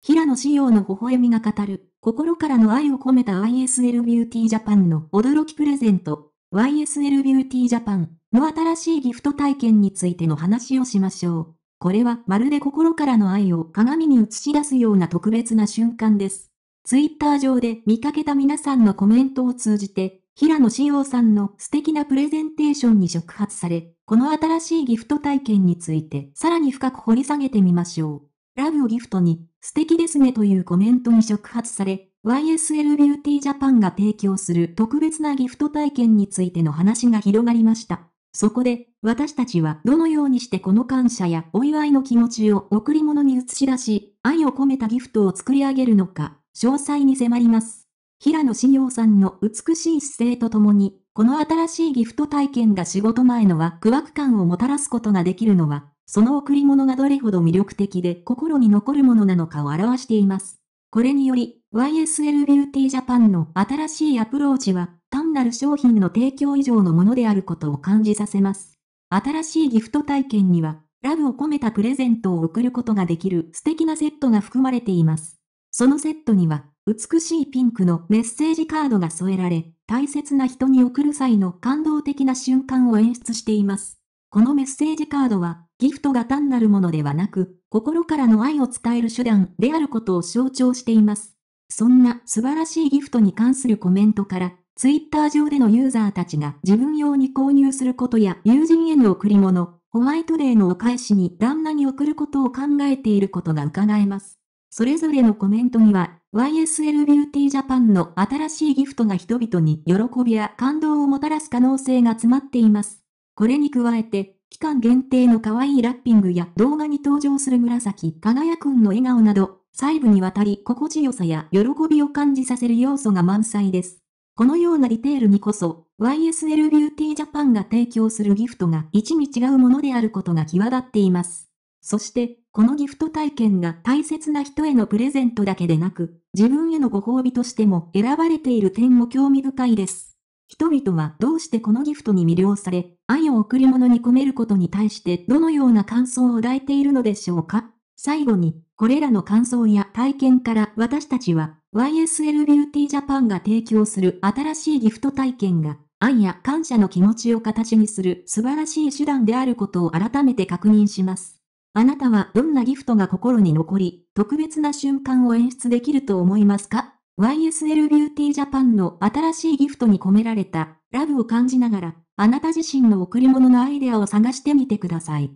平野紫耀の微笑みが語る、心からの愛を込めた YSL ビューティージャパンの驚きプレゼント、YSL ビューティージャパンの新しいギフト体験についての話をしましょう。これはまるで心からの愛を鏡に映し出すような特別な瞬間です。ツイッター上で見かけた皆さんのコメントを通じて、平野紫耀さんの素敵なプレゼンテーションに触発され、この新しいギフト体験についてさらに深く掘り下げてみましょう。ラブをギフトに、素敵ですねというコメントに触発され、YSL ビューティージャパンが提供する特別なギフト体験についての話が広がりました。そこで、私たちはどのようにしてこの感謝やお祝いの気持ちを贈り物に映し出し、愛を込めたギフトを作り上げるのか、詳細に迫ります。平野志陽さんの美しい姿勢とともに、この新しいギフト体験が仕事前のワクワク感をもたらすことができるのは、その贈り物がどれほど魅力的で心に残るものなのかを表しています。これにより、YSL ビューティージャパンの新しいアプローチは、単なる商品の提供以上のものであることを感じさせます。新しいギフト体験には、ラブを込めたプレゼントを贈ることができる素敵なセットが含まれています。そのセットには、美しいピンクのメッセージカードが添えられ、大切な人に贈る際の感動的な瞬間を演出しています。このメッセージカードは、ギフトが単なるものではなく、心からの愛を伝える手段であることを象徴しています。そんな素晴らしいギフトに関するコメントから、ツイッター上でのユーザーたちが自分用に購入することや友人への贈り物、ホワイトデーのお返しに旦那に贈ることを考えていることが伺えます。それぞれのコメントには、YSL ビューティージャパンの新しいギフトが人々に喜びや感動をもたらす可能性が詰まっています。これに加えて、期間限定の可愛いラッピングや動画に登場する紫輝くんの笑顔など、細部にわたり心地よさや喜びを感じさせる要素が満載です。このようなディテールにこそ、YSL ビューティージャパンが提供するギフトが一味違うものであることが際立っています。そして、このギフト体験が大切な人へのプレゼントだけでなく、自分へのご褒美としても選ばれている点も興味深いです。人々はどうしてこのギフトに魅了され、愛を贈り物に込めることに対してどのような感想を抱いているのでしょうか最後に、これらの感想や体験から私たちは YSL ビューティージャパンが提供する新しいギフト体験が愛や感謝の気持ちを形にする素晴らしい手段であることを改めて確認します。あなたはどんなギフトが心に残り、特別な瞬間を演出できると思いますか ?YSL ビューティージャパンの新しいギフトに込められたラブを感じながらあなた自身の贈り物のアイデアを探してみてください。